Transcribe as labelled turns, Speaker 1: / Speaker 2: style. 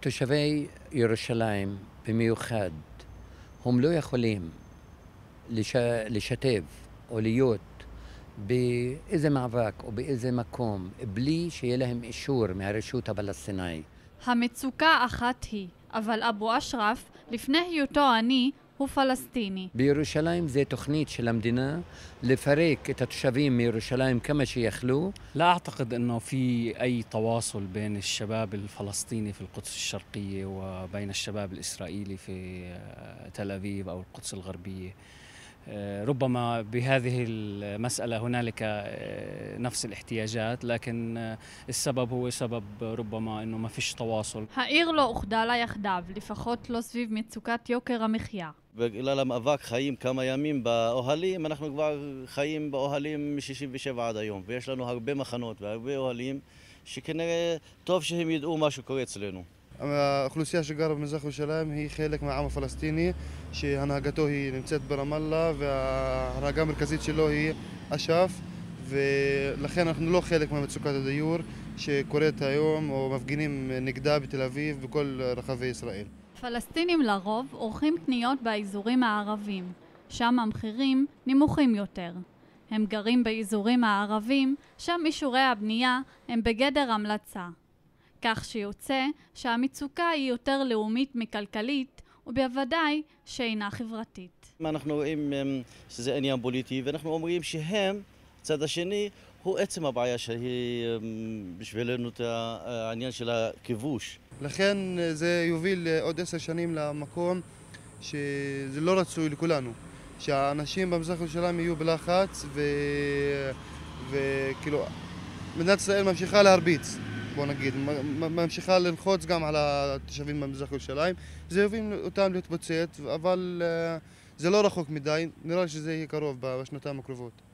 Speaker 1: תושבי ירושלים במיוחד, הם לא יכולים לש... לשתף או להיות באיזה מאבק או באיזה מקום בלי שיהיה להם אישור מהרשות הפלסטינאית.
Speaker 2: המצוקה אחת היא, אבל אבו אשרף, לפני היותו עני, הוא
Speaker 1: بيروشلايم زي تخنيت شل של لفريق التشابين את התושבים מירושלים כמה שיכלו.
Speaker 3: لا أعتقد أنه في أي تواصل بين الشباب الفلسطيني في القدس الشرقية وبين الشباب الإسرائيلي في تل أبيب أو القدس الغربية. ربما بهذه المسألة هنالك نفس الاحتياجات لكن السبب هو سبب ربما أنه ما فيش תוואסול.
Speaker 2: העיר לא אוחדה יחדיו, לפחות לא סביב מצוקת יוקר המחיה.
Speaker 4: בגלל המאבק חיים כמה ימים באוהלים, אנחנו כבר חיים באוהלים מ-67 עד היום, ויש לנו הרבה מחנות והרבה אוהלים, שכנראה טוב שהם ידעו מה שקורה אצלנו.
Speaker 5: האוכלוסייה שגרה במזרח ירושלים היא חלק מהעם הפלסטיני שהנהגתו היא נמצאת ברמאללה וההנהגה המרכזית שלו היא אש"ף ולכן אנחנו לא חלק ממצוקת הדיור שקורית היום או מפגינים נגדה בתל אביב בכל רחבי ישראל.
Speaker 2: פלסטינים לרוב עורכים קניות באזורים הערבים, שם המחירים נמוכים יותר. הם גרים באזורים הערבים, שם אישורי הבנייה הם בגדר המלצה. כך שיוצא שהמצוקה היא יותר לאומית מכלכלית, ובוודאי שאינה חברתית.
Speaker 4: אנחנו רואים אמ, שזה עניין פוליטי, ואנחנו אומרים שהם, הצד השני, הוא עצם הבעיה שהיא אמ, בשבילנו את העניין של הכיבוש. לכן
Speaker 5: אה, זה יוביל אה, עוד עשר שנים למקום שזה לא רצוי לכולנו, שהאנשים במזרח ירושלים יהיו בלחץ וכאילו מדינת ישראל ממשיכה להרביץ. בוא נגיד, ממשיכה ללחוץ גם על התושבים במזרח ירושלים. זה יוביל אותם להתפוצץ, אבל אה, זה לא רחוק מדי, נראה לי שזה יהיה קרוב בשנתיים הקרובות.